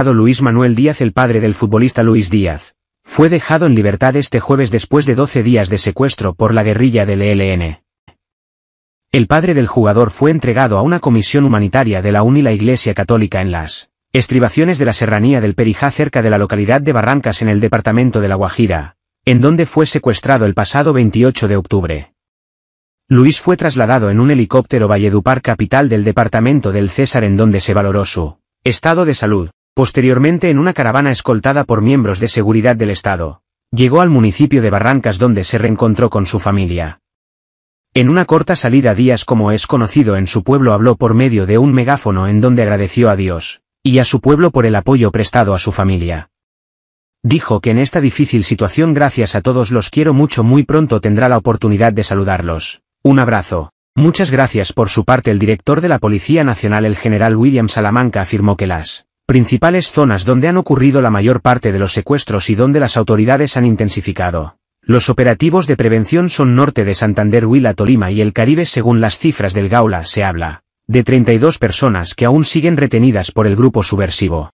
Luis Manuel Díaz el padre del futbolista Luis Díaz. Fue dejado en libertad este jueves después de 12 días de secuestro por la guerrilla del ELN. El padre del jugador fue entregado a una comisión humanitaria de la UNILA la Iglesia Católica en las estribaciones de la serranía del Perijá cerca de la localidad de Barrancas en el departamento de La Guajira, en donde fue secuestrado el pasado 28 de octubre. Luis fue trasladado en un helicóptero Valledupar capital del departamento del César en donde se valoró su estado de salud. Posteriormente en una caravana escoltada por miembros de seguridad del Estado, llegó al municipio de Barrancas donde se reencontró con su familia. En una corta salida días como es conocido en su pueblo habló por medio de un megáfono en donde agradeció a Dios, y a su pueblo por el apoyo prestado a su familia. Dijo que en esta difícil situación gracias a todos los quiero mucho muy pronto tendrá la oportunidad de saludarlos. Un abrazo. Muchas gracias por su parte el director de la Policía Nacional el general William Salamanca afirmó que las Principales zonas donde han ocurrido la mayor parte de los secuestros y donde las autoridades han intensificado. Los operativos de prevención son norte de Santander Huila Tolima y el Caribe según las cifras del Gaula se habla de 32 personas que aún siguen retenidas por el grupo subversivo.